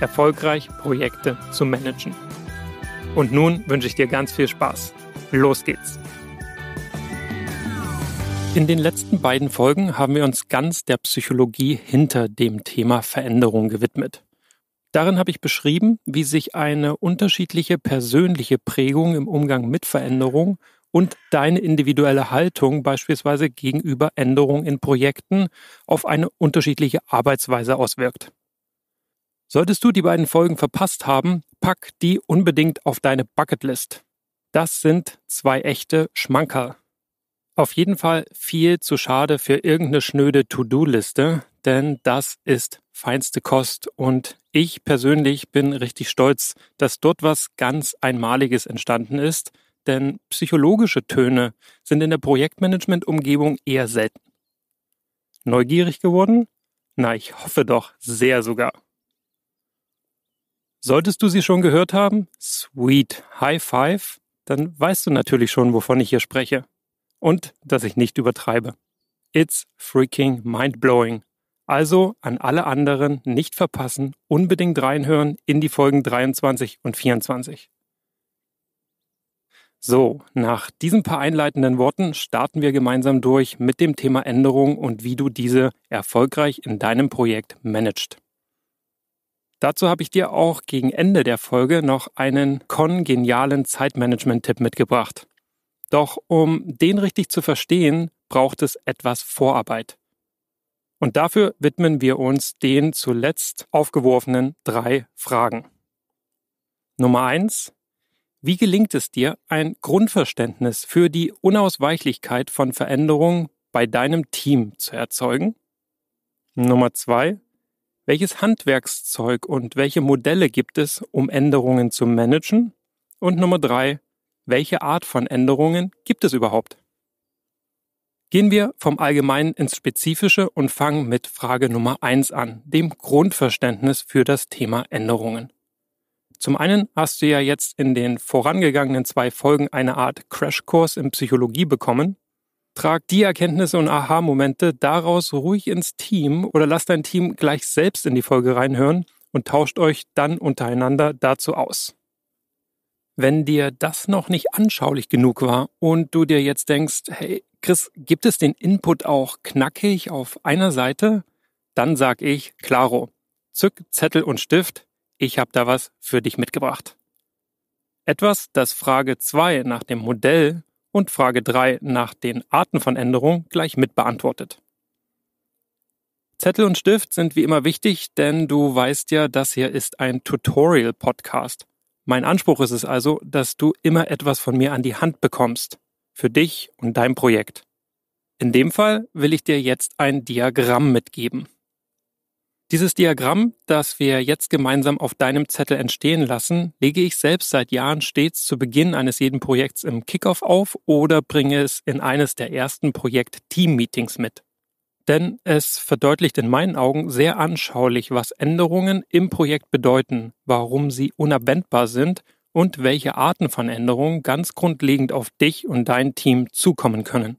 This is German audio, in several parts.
erfolgreich Projekte zu managen. Und nun wünsche ich dir ganz viel Spaß. Los geht's! In den letzten beiden Folgen haben wir uns ganz der Psychologie hinter dem Thema Veränderung gewidmet. Darin habe ich beschrieben, wie sich eine unterschiedliche persönliche Prägung im Umgang mit Veränderung und deine individuelle Haltung beispielsweise gegenüber Änderungen in Projekten auf eine unterschiedliche Arbeitsweise auswirkt. Solltest du die beiden Folgen verpasst haben, pack die unbedingt auf deine Bucketlist. Das sind zwei echte Schmankerl. Auf jeden Fall viel zu schade für irgendeine schnöde To-Do-Liste, denn das ist feinste Kost und ich persönlich bin richtig stolz, dass dort was ganz Einmaliges entstanden ist, denn psychologische Töne sind in der Projektmanagement-Umgebung eher selten. Neugierig geworden? Na, ich hoffe doch, sehr sogar. Solltest du sie schon gehört haben? Sweet. High five. Dann weißt du natürlich schon, wovon ich hier spreche. Und dass ich nicht übertreibe. It's freaking mind-blowing. Also an alle anderen nicht verpassen, unbedingt reinhören in die Folgen 23 und 24. So, nach diesen paar einleitenden Worten starten wir gemeinsam durch mit dem Thema Änderung und wie du diese erfolgreich in deinem Projekt managst. Dazu habe ich dir auch gegen Ende der Folge noch einen kongenialen Zeitmanagement-Tipp mitgebracht. Doch um den richtig zu verstehen, braucht es etwas Vorarbeit. Und dafür widmen wir uns den zuletzt aufgeworfenen drei Fragen. Nummer eins: Wie gelingt es dir, ein Grundverständnis für die Unausweichlichkeit von Veränderungen bei deinem Team zu erzeugen? Nummer zwei: welches Handwerkszeug und welche Modelle gibt es, um Änderungen zu managen? Und Nummer drei, welche Art von Änderungen gibt es überhaupt? Gehen wir vom Allgemeinen ins Spezifische und fangen mit Frage Nummer eins an, dem Grundverständnis für das Thema Änderungen. Zum einen hast du ja jetzt in den vorangegangenen zwei Folgen eine Art Crashkurs in Psychologie bekommen trag die Erkenntnisse und Aha-Momente daraus ruhig ins Team oder lass dein Team gleich selbst in die Folge reinhören und tauscht euch dann untereinander dazu aus. Wenn dir das noch nicht anschaulich genug war und du dir jetzt denkst, hey, Chris, gibt es den Input auch knackig auf einer Seite? Dann sag ich, claro, zück Zettel und Stift, ich habe da was für dich mitgebracht. Etwas, das Frage 2 nach dem Modell und Frage 3 nach den Arten von Änderungen gleich mit beantwortet. Zettel und Stift sind wie immer wichtig, denn du weißt ja, das hier ist ein Tutorial-Podcast. Mein Anspruch ist es also, dass du immer etwas von mir an die Hand bekommst. Für dich und dein Projekt. In dem Fall will ich dir jetzt ein Diagramm mitgeben. Dieses Diagramm, das wir jetzt gemeinsam auf deinem Zettel entstehen lassen, lege ich selbst seit Jahren stets zu Beginn eines jeden Projekts im Kickoff auf oder bringe es in eines der ersten Projekt-Team-Meetings mit. Denn es verdeutlicht in meinen Augen sehr anschaulich, was Änderungen im Projekt bedeuten, warum sie unabwendbar sind und welche Arten von Änderungen ganz grundlegend auf dich und dein Team zukommen können.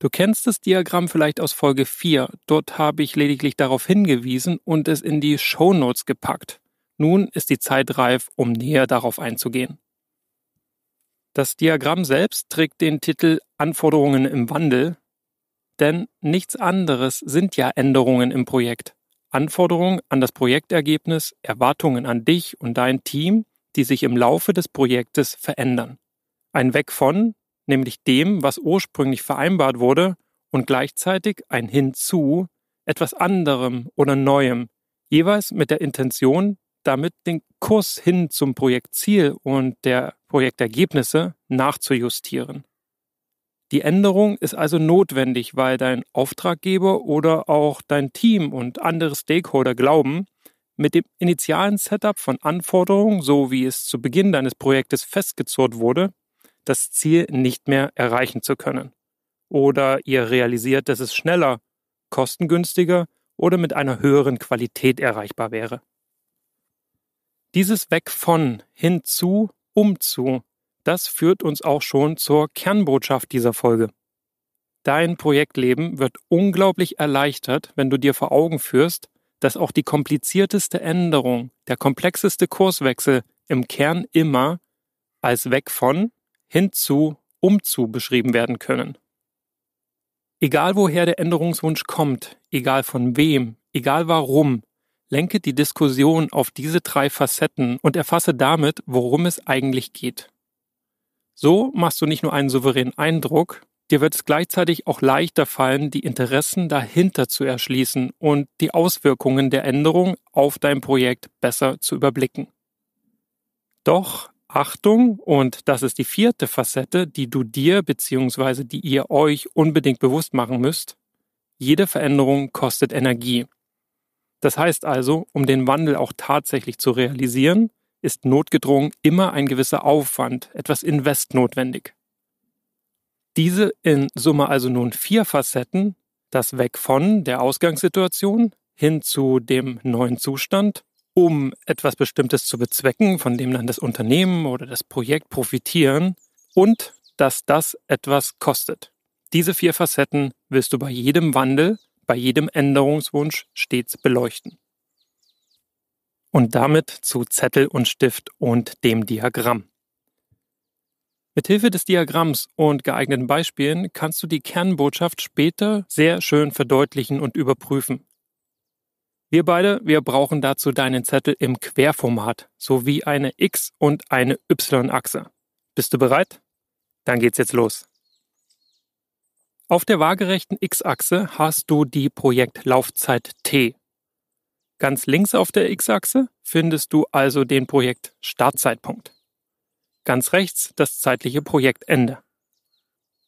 Du kennst das Diagramm vielleicht aus Folge 4. Dort habe ich lediglich darauf hingewiesen und es in die Show Notes gepackt. Nun ist die Zeit reif, um näher darauf einzugehen. Das Diagramm selbst trägt den Titel Anforderungen im Wandel, denn nichts anderes sind ja Änderungen im Projekt. Anforderungen an das Projektergebnis, Erwartungen an dich und dein Team, die sich im Laufe des Projektes verändern. Ein Weg von nämlich dem, was ursprünglich vereinbart wurde, und gleichzeitig ein Hinzu etwas anderem oder Neuem, jeweils mit der Intention, damit den Kurs hin zum Projektziel und der Projektergebnisse nachzujustieren. Die Änderung ist also notwendig, weil dein Auftraggeber oder auch dein Team und andere Stakeholder glauben, mit dem initialen Setup von Anforderungen, so wie es zu Beginn deines Projektes festgezurrt wurde, das Ziel nicht mehr erreichen zu können. Oder ihr realisiert, dass es schneller, kostengünstiger oder mit einer höheren Qualität erreichbar wäre. Dieses Weg von, hin zu, um zu, das führt uns auch schon zur Kernbotschaft dieser Folge. Dein Projektleben wird unglaublich erleichtert, wenn du dir vor Augen führst, dass auch die komplizierteste Änderung, der komplexeste Kurswechsel im Kern immer als weg von hinzu, umzu beschrieben werden können. Egal woher der Änderungswunsch kommt, egal von wem, egal warum, lenke die Diskussion auf diese drei Facetten und erfasse damit, worum es eigentlich geht. So machst du nicht nur einen souveränen Eindruck, dir wird es gleichzeitig auch leichter fallen, die Interessen dahinter zu erschließen und die Auswirkungen der Änderung auf dein Projekt besser zu überblicken. Doch Achtung, und das ist die vierte Facette, die du dir bzw. die ihr euch unbedingt bewusst machen müsst, jede Veränderung kostet Energie. Das heißt also, um den Wandel auch tatsächlich zu realisieren, ist notgedrungen immer ein gewisser Aufwand, etwas Invest notwendig. Diese in Summe also nun vier Facetten, das Weg von der Ausgangssituation hin zu dem neuen Zustand, um etwas Bestimmtes zu bezwecken, von dem dann das Unternehmen oder das Projekt profitieren und dass das etwas kostet. Diese vier Facetten willst du bei jedem Wandel, bei jedem Änderungswunsch stets beleuchten. Und damit zu Zettel und Stift und dem Diagramm. Mithilfe des Diagramms und geeigneten Beispielen kannst du die Kernbotschaft später sehr schön verdeutlichen und überprüfen. Wir beide, wir brauchen dazu deinen Zettel im Querformat sowie eine X- und eine Y-Achse. Bist du bereit? Dann geht's jetzt los. Auf der waagerechten X-Achse hast du die Projektlaufzeit T. Ganz links auf der X-Achse findest du also den Projekt Startzeitpunkt. Ganz rechts das zeitliche Projektende.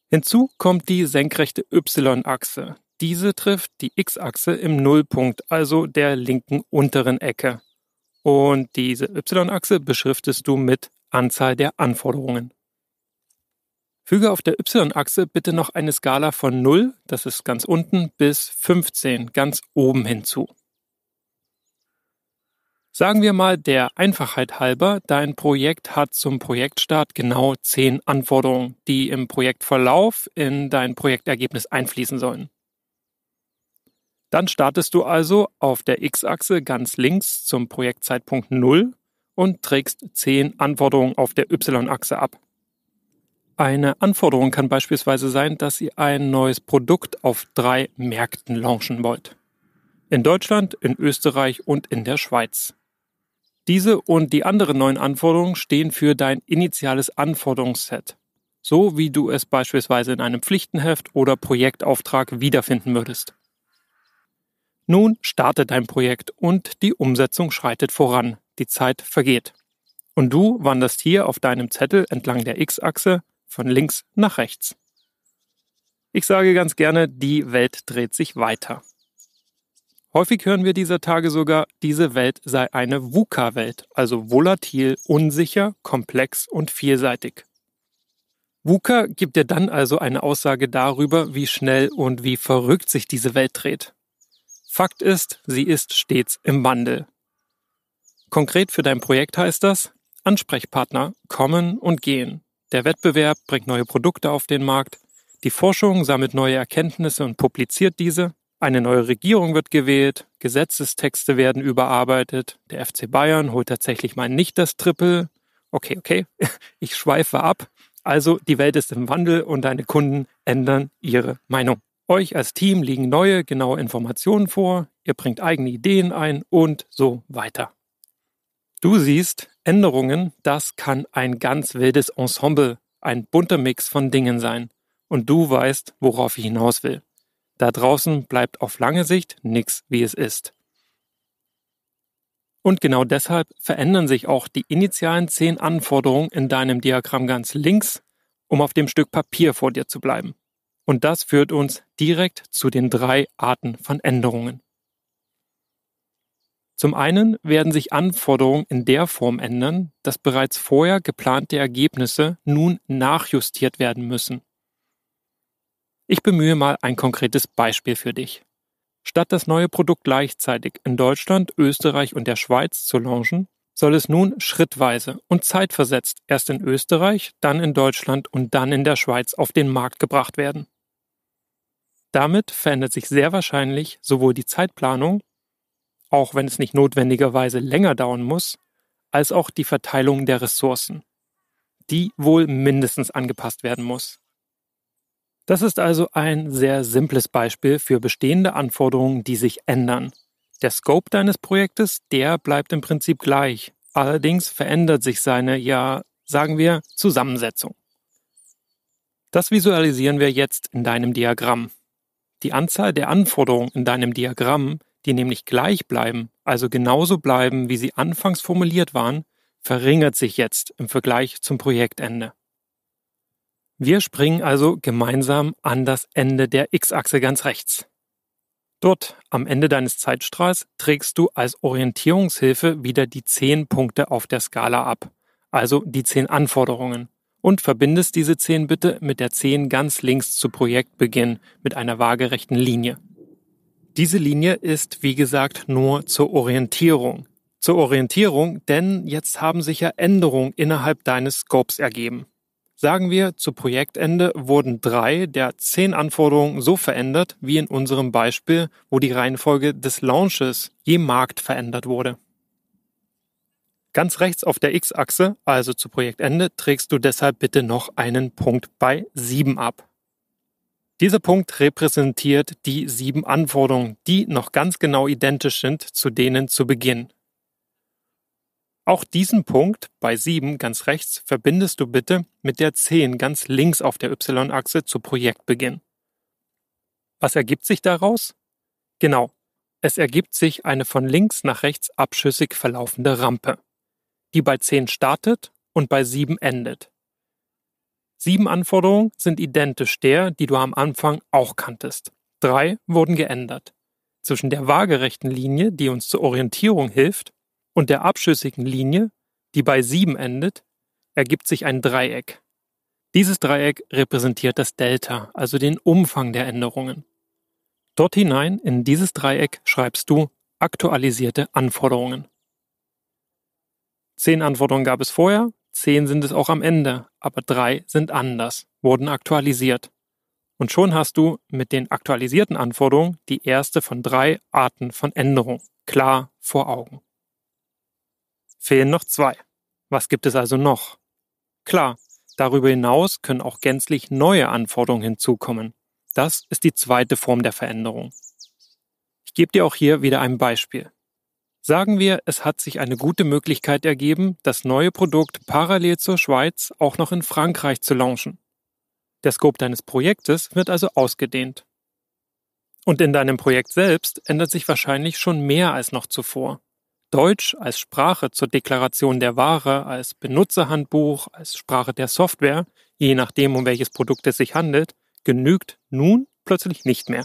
Hinzu kommt die senkrechte Y-Achse, diese trifft die x-Achse im Nullpunkt, also der linken unteren Ecke. Und diese y-Achse beschriftest du mit Anzahl der Anforderungen. Füge auf der y-Achse bitte noch eine Skala von 0, das ist ganz unten, bis 15, ganz oben hinzu. Sagen wir mal der Einfachheit halber, dein Projekt hat zum Projektstart genau 10 Anforderungen, die im Projektverlauf in dein Projektergebnis einfließen sollen. Dann startest du also auf der X-Achse ganz links zum Projektzeitpunkt 0 und trägst 10 Anforderungen auf der Y-Achse ab. Eine Anforderung kann beispielsweise sein, dass ihr ein neues Produkt auf drei Märkten launchen wollt. In Deutschland, in Österreich und in der Schweiz. Diese und die anderen neuen Anforderungen stehen für dein initiales Anforderungsset, so wie du es beispielsweise in einem Pflichtenheft oder Projektauftrag wiederfinden würdest. Nun startet dein Projekt und die Umsetzung schreitet voran, die Zeit vergeht. Und du wanderst hier auf deinem Zettel entlang der X-Achse von links nach rechts. Ich sage ganz gerne, die Welt dreht sich weiter. Häufig hören wir dieser Tage sogar, diese Welt sei eine VUCA-Welt, also volatil, unsicher, komplex und vielseitig. VUCA gibt dir dann also eine Aussage darüber, wie schnell und wie verrückt sich diese Welt dreht. Fakt ist, sie ist stets im Wandel. Konkret für dein Projekt heißt das, Ansprechpartner kommen und gehen. Der Wettbewerb bringt neue Produkte auf den Markt. Die Forschung sammelt neue Erkenntnisse und publiziert diese. Eine neue Regierung wird gewählt. Gesetzestexte werden überarbeitet. Der FC Bayern holt tatsächlich mal nicht das Triple. Okay, okay, ich schweife ab. Also die Welt ist im Wandel und deine Kunden ändern ihre Meinung. Euch als Team liegen neue, genaue Informationen vor, ihr bringt eigene Ideen ein und so weiter. Du siehst, Änderungen, das kann ein ganz wildes Ensemble, ein bunter Mix von Dingen sein. Und du weißt, worauf ich hinaus will. Da draußen bleibt auf lange Sicht nichts, wie es ist. Und genau deshalb verändern sich auch die initialen zehn Anforderungen in deinem Diagramm ganz links, um auf dem Stück Papier vor dir zu bleiben. Und das führt uns direkt zu den drei Arten von Änderungen. Zum einen werden sich Anforderungen in der Form ändern, dass bereits vorher geplante Ergebnisse nun nachjustiert werden müssen. Ich bemühe mal ein konkretes Beispiel für dich. Statt das neue Produkt gleichzeitig in Deutschland, Österreich und der Schweiz zu launchen, soll es nun schrittweise und zeitversetzt erst in Österreich, dann in Deutschland und dann in der Schweiz auf den Markt gebracht werden. Damit verändert sich sehr wahrscheinlich sowohl die Zeitplanung, auch wenn es nicht notwendigerweise länger dauern muss, als auch die Verteilung der Ressourcen, die wohl mindestens angepasst werden muss. Das ist also ein sehr simples Beispiel für bestehende Anforderungen, die sich ändern. Der Scope deines Projektes, der bleibt im Prinzip gleich, allerdings verändert sich seine, ja, sagen wir, Zusammensetzung. Das visualisieren wir jetzt in deinem Diagramm. Die Anzahl der Anforderungen in deinem Diagramm, die nämlich gleich bleiben, also genauso bleiben, wie sie anfangs formuliert waren, verringert sich jetzt im Vergleich zum Projektende. Wir springen also gemeinsam an das Ende der x-Achse ganz rechts. Dort, am Ende deines Zeitstrahls, trägst du als Orientierungshilfe wieder die 10 Punkte auf der Skala ab, also die 10 Anforderungen und verbindest diese 10 bitte mit der 10 ganz links zu Projektbeginn mit einer waagerechten Linie. Diese Linie ist, wie gesagt, nur zur Orientierung. Zur Orientierung, denn jetzt haben sich ja Änderungen innerhalb deines Scopes ergeben. Sagen wir, zu Projektende wurden drei der zehn Anforderungen so verändert, wie in unserem Beispiel, wo die Reihenfolge des Launches je Markt verändert wurde. Ganz rechts auf der X-Achse, also zu Projektende, trägst du deshalb bitte noch einen Punkt bei 7 ab. Dieser Punkt repräsentiert die sieben Anforderungen, die noch ganz genau identisch sind zu denen zu Beginn. Auch diesen Punkt bei 7 ganz rechts verbindest du bitte mit der 10 ganz links auf der Y-Achse zu Projektbeginn. Was ergibt sich daraus? Genau, es ergibt sich eine von links nach rechts abschüssig verlaufende Rampe die bei 10 startet und bei 7 endet. Sieben Anforderungen sind identisch der, die du am Anfang auch kanntest. Drei wurden geändert. Zwischen der waagerechten Linie, die uns zur Orientierung hilft, und der abschüssigen Linie, die bei 7 endet, ergibt sich ein Dreieck. Dieses Dreieck repräsentiert das Delta, also den Umfang der Änderungen. Dort hinein in dieses Dreieck schreibst du aktualisierte Anforderungen. Zehn Anforderungen gab es vorher, zehn sind es auch am Ende, aber drei sind anders, wurden aktualisiert. Und schon hast du mit den aktualisierten Anforderungen die erste von drei Arten von Änderung klar vor Augen. Fehlen noch zwei. Was gibt es also noch? Klar, darüber hinaus können auch gänzlich neue Anforderungen hinzukommen. Das ist die zweite Form der Veränderung. Ich gebe dir auch hier wieder ein Beispiel. Sagen wir, es hat sich eine gute Möglichkeit ergeben, das neue Produkt parallel zur Schweiz auch noch in Frankreich zu launchen. Der Scope deines Projektes wird also ausgedehnt. Und in deinem Projekt selbst ändert sich wahrscheinlich schon mehr als noch zuvor. Deutsch als Sprache zur Deklaration der Ware, als Benutzerhandbuch, als Sprache der Software, je nachdem, um welches Produkt es sich handelt, genügt nun plötzlich nicht mehr.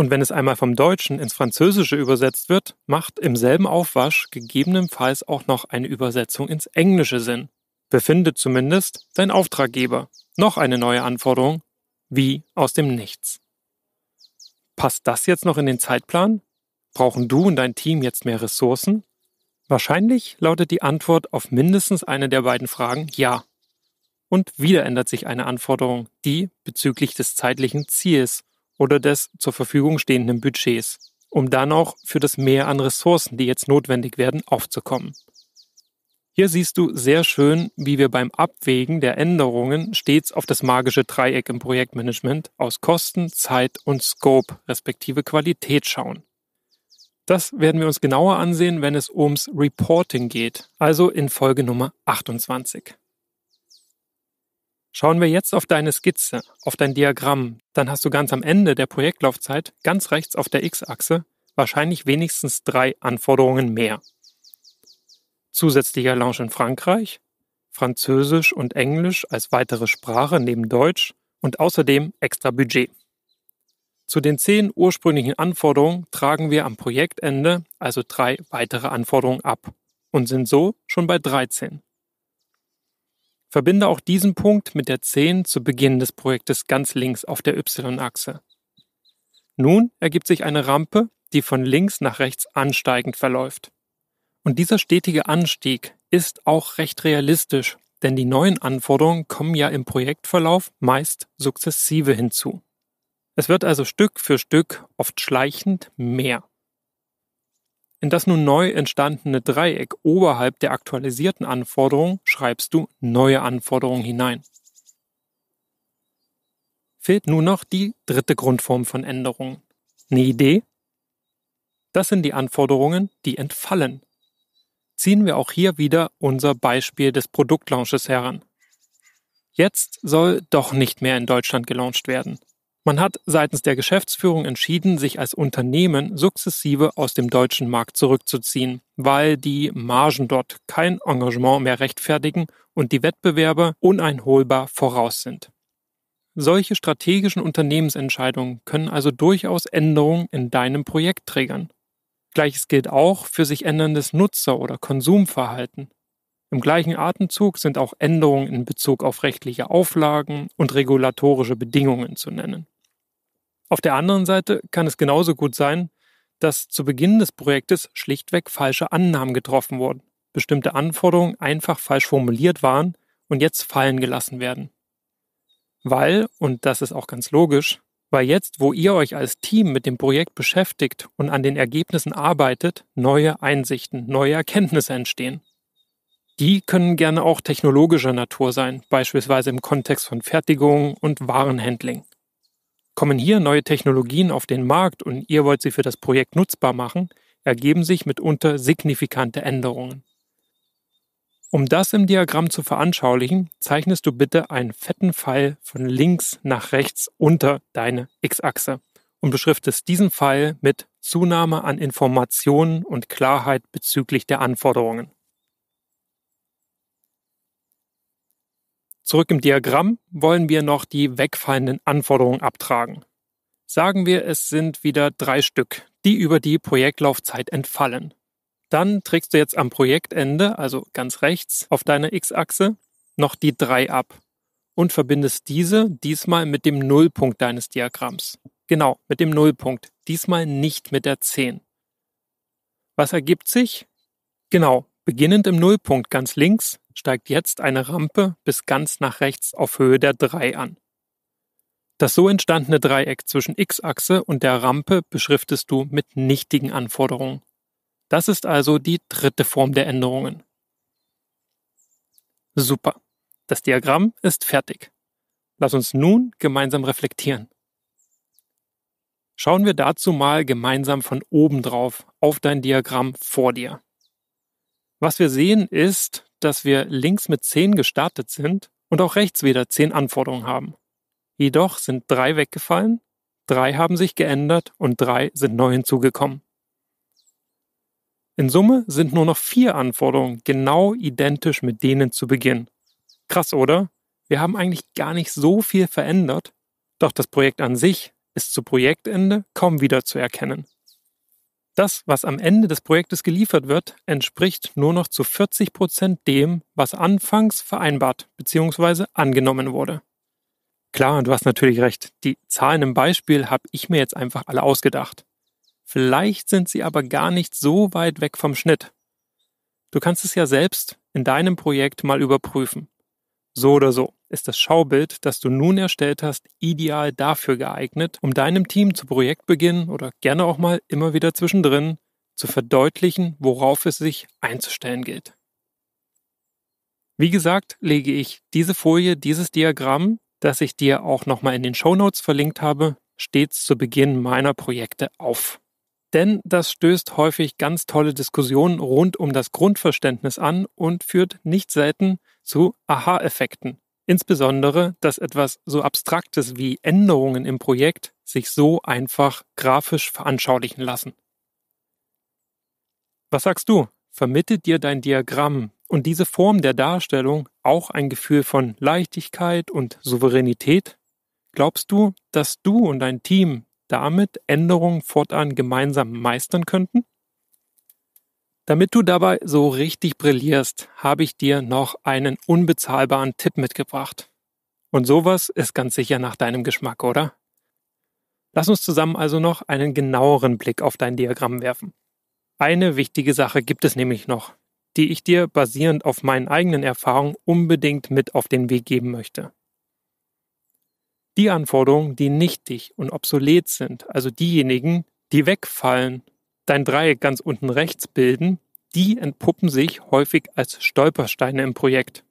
Und wenn es einmal vom Deutschen ins Französische übersetzt wird, macht im selben Aufwasch gegebenenfalls auch noch eine Übersetzung ins Englische Sinn. Befindet zumindest dein Auftraggeber noch eine neue Anforderung, wie aus dem Nichts. Passt das jetzt noch in den Zeitplan? Brauchen du und dein Team jetzt mehr Ressourcen? Wahrscheinlich lautet die Antwort auf mindestens eine der beiden Fragen ja. Und wieder ändert sich eine Anforderung, die bezüglich des zeitlichen Ziels oder des zur Verfügung stehenden Budgets, um dann auch für das Mehr an Ressourcen, die jetzt notwendig werden, aufzukommen. Hier siehst du sehr schön, wie wir beim Abwägen der Änderungen stets auf das magische Dreieck im Projektmanagement aus Kosten, Zeit und Scope respektive Qualität schauen. Das werden wir uns genauer ansehen, wenn es ums Reporting geht, also in Folge Nummer 28. Schauen wir jetzt auf deine Skizze, auf dein Diagramm, dann hast du ganz am Ende der Projektlaufzeit, ganz rechts auf der X-Achse, wahrscheinlich wenigstens drei Anforderungen mehr. Zusätzlicher Lounge in Frankreich, Französisch und Englisch als weitere Sprache neben Deutsch und außerdem extra Budget. Zu den zehn ursprünglichen Anforderungen tragen wir am Projektende also drei weitere Anforderungen ab und sind so schon bei 13. Verbinde auch diesen Punkt mit der 10 zu Beginn des Projektes ganz links auf der Y-Achse. Nun ergibt sich eine Rampe, die von links nach rechts ansteigend verläuft. Und dieser stetige Anstieg ist auch recht realistisch, denn die neuen Anforderungen kommen ja im Projektverlauf meist sukzessive hinzu. Es wird also Stück für Stück, oft schleichend, mehr. In das nun neu entstandene Dreieck oberhalb der aktualisierten Anforderung schreibst du neue Anforderungen hinein. Fehlt nur noch die dritte Grundform von Änderungen. Eine Idee? Das sind die Anforderungen, die entfallen. Ziehen wir auch hier wieder unser Beispiel des Produktlaunches heran. Jetzt soll doch nicht mehr in Deutschland gelauncht werden. Man hat seitens der Geschäftsführung entschieden, sich als Unternehmen sukzessive aus dem deutschen Markt zurückzuziehen, weil die Margen dort kein Engagement mehr rechtfertigen und die Wettbewerber uneinholbar voraus sind. Solche strategischen Unternehmensentscheidungen können also durchaus Änderungen in deinem Projekt triggern. Gleiches gilt auch für sich änderndes Nutzer- oder Konsumverhalten. Im gleichen Atemzug sind auch Änderungen in Bezug auf rechtliche Auflagen und regulatorische Bedingungen zu nennen. Auf der anderen Seite kann es genauso gut sein, dass zu Beginn des Projektes schlichtweg falsche Annahmen getroffen wurden, bestimmte Anforderungen einfach falsch formuliert waren und jetzt fallen gelassen werden. Weil, und das ist auch ganz logisch, weil jetzt, wo ihr euch als Team mit dem Projekt beschäftigt und an den Ergebnissen arbeitet, neue Einsichten, neue Erkenntnisse entstehen. Die können gerne auch technologischer Natur sein, beispielsweise im Kontext von Fertigung und Warenhandling. Kommen hier neue Technologien auf den Markt und ihr wollt sie für das Projekt nutzbar machen, ergeben sich mitunter signifikante Änderungen. Um das im Diagramm zu veranschaulichen, zeichnest du bitte einen fetten Pfeil von links nach rechts unter deine X-Achse und beschriftest diesen Pfeil mit Zunahme an Informationen und Klarheit bezüglich der Anforderungen. Zurück im Diagramm wollen wir noch die wegfallenden Anforderungen abtragen. Sagen wir, es sind wieder drei Stück, die über die Projektlaufzeit entfallen. Dann trägst du jetzt am Projektende, also ganz rechts auf deiner X-Achse, noch die drei ab und verbindest diese diesmal mit dem Nullpunkt deines Diagramms. Genau, mit dem Nullpunkt, diesmal nicht mit der 10. Was ergibt sich? Genau, beginnend im Nullpunkt ganz links steigt jetzt eine Rampe bis ganz nach rechts auf Höhe der 3 an. Das so entstandene Dreieck zwischen x-Achse und der Rampe beschriftest du mit nichtigen Anforderungen. Das ist also die dritte Form der Änderungen. Super. Das Diagramm ist fertig. Lass uns nun gemeinsam reflektieren. Schauen wir dazu mal gemeinsam von oben drauf auf dein Diagramm vor dir. Was wir sehen ist, dass wir links mit 10 gestartet sind und auch rechts wieder 10 Anforderungen haben. Jedoch sind 3 weggefallen, 3 haben sich geändert und 3 sind neu hinzugekommen. In Summe sind nur noch 4 Anforderungen genau identisch mit denen zu Beginn. Krass, oder? Wir haben eigentlich gar nicht so viel verändert, doch das Projekt an sich ist zu Projektende kaum wieder zu erkennen. Das, was am Ende des Projektes geliefert wird, entspricht nur noch zu 40 Prozent dem, was anfangs vereinbart bzw. angenommen wurde. Klar, du hast natürlich recht, die Zahlen im Beispiel habe ich mir jetzt einfach alle ausgedacht. Vielleicht sind sie aber gar nicht so weit weg vom Schnitt. Du kannst es ja selbst in deinem Projekt mal überprüfen. So oder so ist das Schaubild, das du nun erstellt hast, ideal dafür geeignet, um deinem Team zu Projektbeginn oder gerne auch mal immer wieder zwischendrin zu verdeutlichen, worauf es sich einzustellen gilt. Wie gesagt, lege ich diese Folie, dieses Diagramm, das ich dir auch nochmal in den Show Notes verlinkt habe, stets zu Beginn meiner Projekte auf. Denn das stößt häufig ganz tolle Diskussionen rund um das Grundverständnis an und führt nicht selten zu Aha-Effekten, Insbesondere, dass etwas so Abstraktes wie Änderungen im Projekt sich so einfach grafisch veranschaulichen lassen. Was sagst du? Vermittelt dir dein Diagramm und diese Form der Darstellung auch ein Gefühl von Leichtigkeit und Souveränität? Glaubst du, dass du und dein Team damit Änderungen fortan gemeinsam meistern könnten? Damit du dabei so richtig brillierst, habe ich dir noch einen unbezahlbaren Tipp mitgebracht. Und sowas ist ganz sicher nach deinem Geschmack, oder? Lass uns zusammen also noch einen genaueren Blick auf dein Diagramm werfen. Eine wichtige Sache gibt es nämlich noch, die ich dir basierend auf meinen eigenen Erfahrungen unbedingt mit auf den Weg geben möchte. Die Anforderungen, die nichtig und obsolet sind, also diejenigen, die wegfallen dein Dreieck ganz unten rechts bilden, die entpuppen sich häufig als Stolpersteine im Projekt.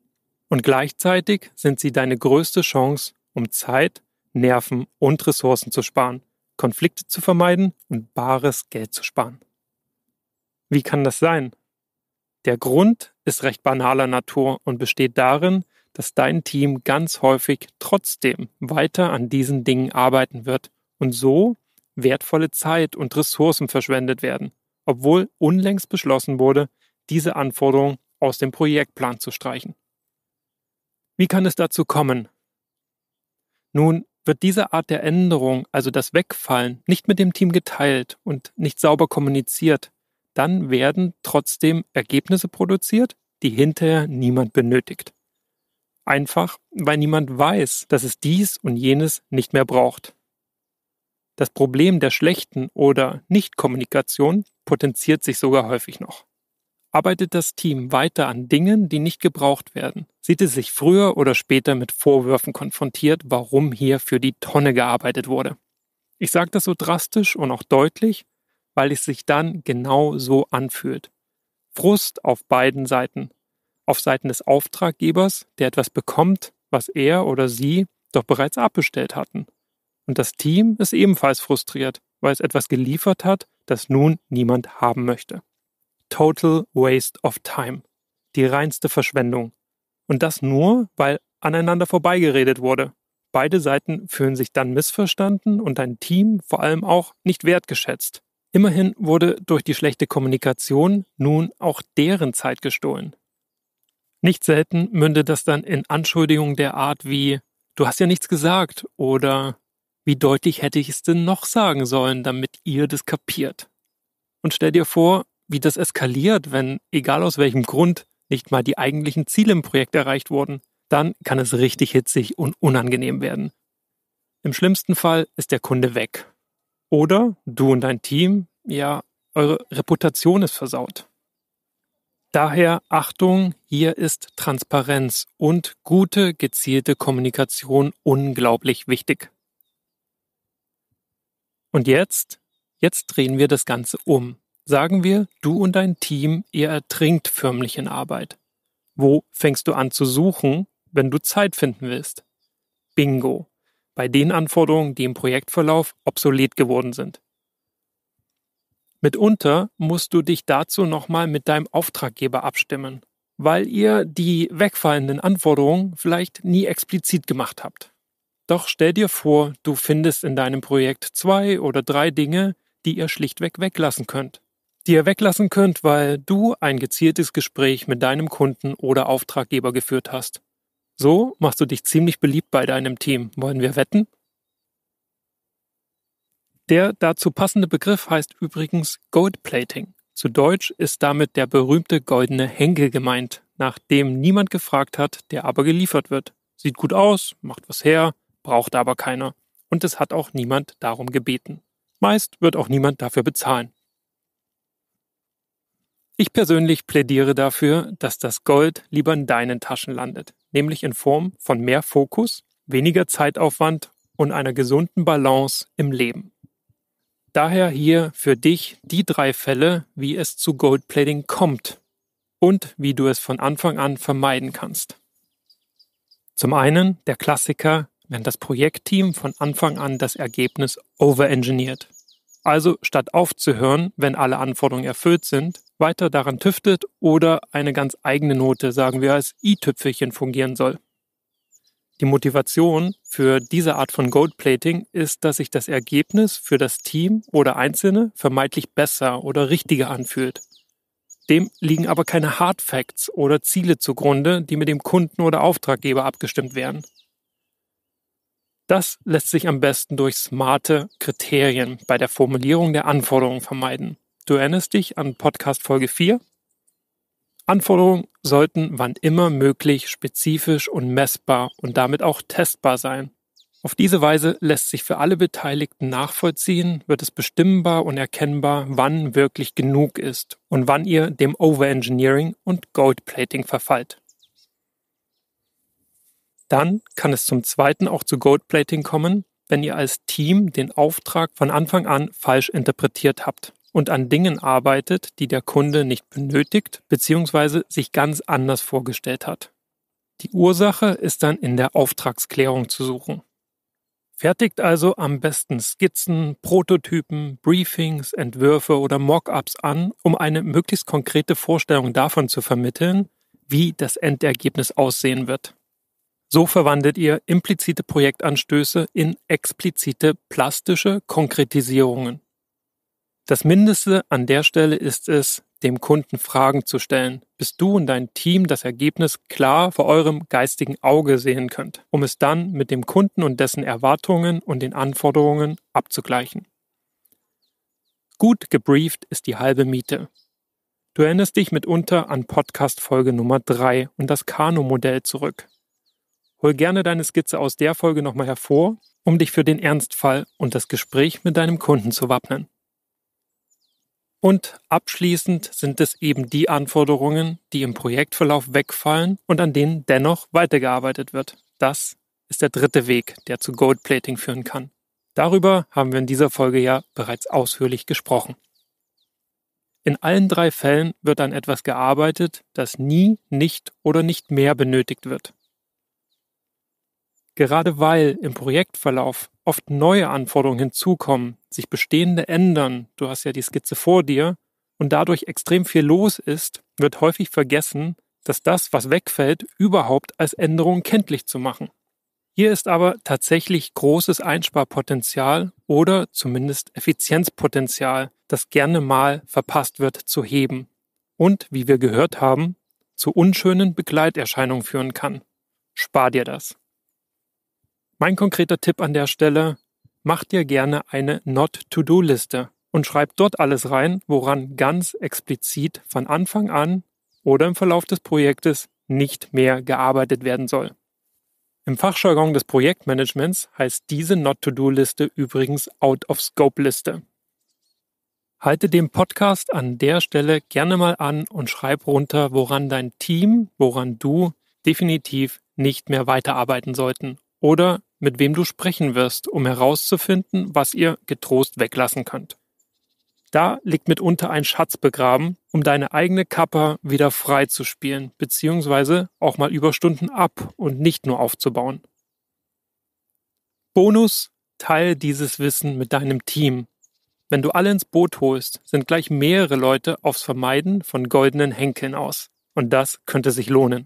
Und gleichzeitig sind sie deine größte Chance, um Zeit, Nerven und Ressourcen zu sparen, Konflikte zu vermeiden und bares Geld zu sparen. Wie kann das sein? Der Grund ist recht banaler Natur und besteht darin, dass dein Team ganz häufig trotzdem weiter an diesen Dingen arbeiten wird und so wertvolle Zeit und Ressourcen verschwendet werden, obwohl unlängst beschlossen wurde, diese Anforderung aus dem Projektplan zu streichen. Wie kann es dazu kommen? Nun wird diese Art der Änderung, also das Wegfallen, nicht mit dem Team geteilt und nicht sauber kommuniziert, dann werden trotzdem Ergebnisse produziert, die hinterher niemand benötigt. Einfach, weil niemand weiß, dass es dies und jenes nicht mehr braucht. Das Problem der schlechten oder Nichtkommunikation potenziert sich sogar häufig noch. Arbeitet das Team weiter an Dingen, die nicht gebraucht werden, sieht es sich früher oder später mit Vorwürfen konfrontiert, warum hier für die Tonne gearbeitet wurde. Ich sage das so drastisch und auch deutlich, weil es sich dann genau so anfühlt. Frust auf beiden Seiten. Auf Seiten des Auftraggebers, der etwas bekommt, was er oder sie doch bereits abbestellt hatten und das Team ist ebenfalls frustriert, weil es etwas geliefert hat, das nun niemand haben möchte. Total Waste of Time. Die reinste Verschwendung. Und das nur, weil aneinander vorbeigeredet wurde. Beide Seiten fühlen sich dann missverstanden und dein Team vor allem auch nicht wertgeschätzt. Immerhin wurde durch die schlechte Kommunikation nun auch deren Zeit gestohlen. Nicht selten mündet das dann in Anschuldigungen der Art wie Du hast ja nichts gesagt oder wie deutlich hätte ich es denn noch sagen sollen, damit ihr das kapiert? Und stell dir vor, wie das eskaliert, wenn, egal aus welchem Grund, nicht mal die eigentlichen Ziele im Projekt erreicht wurden. Dann kann es richtig hitzig und unangenehm werden. Im schlimmsten Fall ist der Kunde weg. Oder du und dein Team, ja, eure Reputation ist versaut. Daher Achtung, hier ist Transparenz und gute gezielte Kommunikation unglaublich wichtig. Und jetzt, jetzt drehen wir das Ganze um. Sagen wir, du und dein Team, ihr ertrinkt förmlich in Arbeit. Wo fängst du an zu suchen, wenn du Zeit finden willst? Bingo. Bei den Anforderungen, die im Projektverlauf obsolet geworden sind. Mitunter musst du dich dazu nochmal mit deinem Auftraggeber abstimmen, weil ihr die wegfallenden Anforderungen vielleicht nie explizit gemacht habt. Doch stell dir vor, du findest in deinem Projekt zwei oder drei Dinge, die ihr schlichtweg weglassen könnt. Die ihr weglassen könnt, weil du ein gezieltes Gespräch mit deinem Kunden oder Auftraggeber geführt hast. So machst du dich ziemlich beliebt bei deinem Team. Wollen wir wetten? Der dazu passende Begriff heißt übrigens Goldplating. Zu Deutsch ist damit der berühmte goldene Henkel gemeint, nach dem niemand gefragt hat, der aber geliefert wird. Sieht gut aus, macht was her, brauchte aber keiner und es hat auch niemand darum gebeten. Meist wird auch niemand dafür bezahlen. Ich persönlich plädiere dafür, dass das Gold lieber in deinen Taschen landet, nämlich in Form von mehr Fokus, weniger Zeitaufwand und einer gesunden Balance im Leben. Daher hier für dich die drei Fälle, wie es zu Goldplating kommt und wie du es von Anfang an vermeiden kannst. Zum einen der Klassiker während das Projektteam von Anfang an das Ergebnis overengineert. Also statt aufzuhören, wenn alle Anforderungen erfüllt sind, weiter daran tüftet oder eine ganz eigene Note, sagen wir, als i-Tüpfelchen fungieren soll. Die Motivation für diese Art von Goldplating ist, dass sich das Ergebnis für das Team oder Einzelne vermeintlich besser oder richtiger anfühlt. Dem liegen aber keine Hard Facts oder Ziele zugrunde, die mit dem Kunden oder Auftraggeber abgestimmt werden. Das lässt sich am besten durch smarte Kriterien bei der Formulierung der Anforderungen vermeiden. Du erinnerst dich an Podcast Folge 4? Anforderungen sollten wann immer möglich spezifisch und messbar und damit auch testbar sein. Auf diese Weise lässt sich für alle Beteiligten nachvollziehen, wird es bestimmbar und erkennbar, wann wirklich genug ist und wann ihr dem Overengineering und Goldplating verfallt. Dann kann es zum Zweiten auch zu Goldplating kommen, wenn ihr als Team den Auftrag von Anfang an falsch interpretiert habt und an Dingen arbeitet, die der Kunde nicht benötigt bzw. sich ganz anders vorgestellt hat. Die Ursache ist dann in der Auftragsklärung zu suchen. Fertigt also am besten Skizzen, Prototypen, Briefings, Entwürfe oder Mockups an, um eine möglichst konkrete Vorstellung davon zu vermitteln, wie das Endergebnis aussehen wird. So verwandelt ihr implizite Projektanstöße in explizite plastische Konkretisierungen. Das Mindeste an der Stelle ist es, dem Kunden Fragen zu stellen, bis du und dein Team das Ergebnis klar vor eurem geistigen Auge sehen könnt, um es dann mit dem Kunden und dessen Erwartungen und den Anforderungen abzugleichen. Gut gebrieft ist die halbe Miete. Du erinnerst dich mitunter an Podcast Folge Nummer 3 und das Kano-Modell zurück. Hol gerne deine Skizze aus der Folge nochmal hervor, um dich für den Ernstfall und das Gespräch mit deinem Kunden zu wappnen. Und abschließend sind es eben die Anforderungen, die im Projektverlauf wegfallen und an denen dennoch weitergearbeitet wird. Das ist der dritte Weg, der zu Goldplating führen kann. Darüber haben wir in dieser Folge ja bereits ausführlich gesprochen. In allen drei Fällen wird an etwas gearbeitet, das nie, nicht oder nicht mehr benötigt wird. Gerade weil im Projektverlauf oft neue Anforderungen hinzukommen, sich bestehende ändern, du hast ja die Skizze vor dir, und dadurch extrem viel los ist, wird häufig vergessen, dass das, was wegfällt, überhaupt als Änderung kenntlich zu machen. Hier ist aber tatsächlich großes Einsparpotenzial oder zumindest Effizienzpotenzial, das gerne mal verpasst wird, zu heben und, wie wir gehört haben, zu unschönen Begleiterscheinungen führen kann. Spar dir das. Mein konkreter Tipp an der Stelle, mach dir gerne eine Not-to-Do-Liste und schreib dort alles rein, woran ganz explizit von Anfang an oder im Verlauf des Projektes nicht mehr gearbeitet werden soll. Im Fachjargon des Projektmanagements heißt diese Not-to-Do-Liste übrigens Out-of-Scope-Liste. Halte den Podcast an der Stelle gerne mal an und schreib runter, woran dein Team, woran du definitiv nicht mehr weiterarbeiten sollten oder mit wem du sprechen wirst, um herauszufinden, was ihr getrost weglassen könnt. Da liegt mitunter ein Schatz begraben, um deine eigene Kappa wieder frei zu spielen, beziehungsweise auch mal Überstunden ab und nicht nur aufzubauen. Bonus, teile dieses Wissen mit deinem Team. Wenn du alle ins Boot holst, sind gleich mehrere Leute aufs Vermeiden von goldenen Henkeln aus. Und das könnte sich lohnen.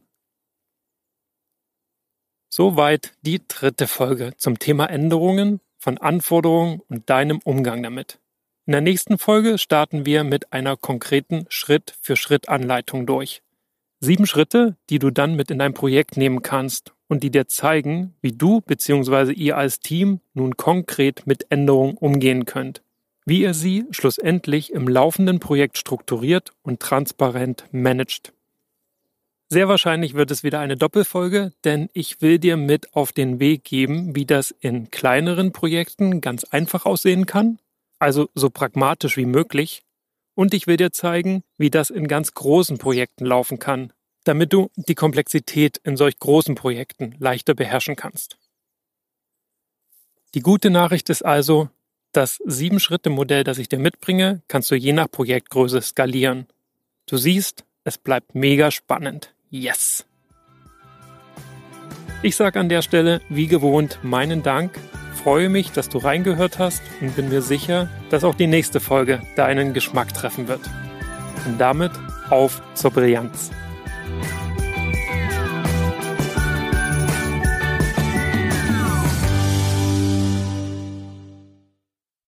Soweit die dritte Folge zum Thema Änderungen von Anforderungen und deinem Umgang damit. In der nächsten Folge starten wir mit einer konkreten Schritt-für-Schritt-Anleitung durch. Sieben Schritte, die du dann mit in dein Projekt nehmen kannst und die dir zeigen, wie du bzw. ihr als Team nun konkret mit Änderungen umgehen könnt. Wie ihr sie schlussendlich im laufenden Projekt strukturiert und transparent managt. Sehr wahrscheinlich wird es wieder eine Doppelfolge, denn ich will dir mit auf den Weg geben, wie das in kleineren Projekten ganz einfach aussehen kann, also so pragmatisch wie möglich. Und ich will dir zeigen, wie das in ganz großen Projekten laufen kann, damit du die Komplexität in solch großen Projekten leichter beherrschen kannst. Die gute Nachricht ist also, das Sieben-Schritte-Modell, das ich dir mitbringe, kannst du je nach Projektgröße skalieren. Du siehst, es bleibt mega spannend. Yes! Ich sage an der Stelle, wie gewohnt, meinen Dank. Freue mich, dass du reingehört hast und bin mir sicher, dass auch die nächste Folge deinen Geschmack treffen wird. Und damit auf zur Brillanz.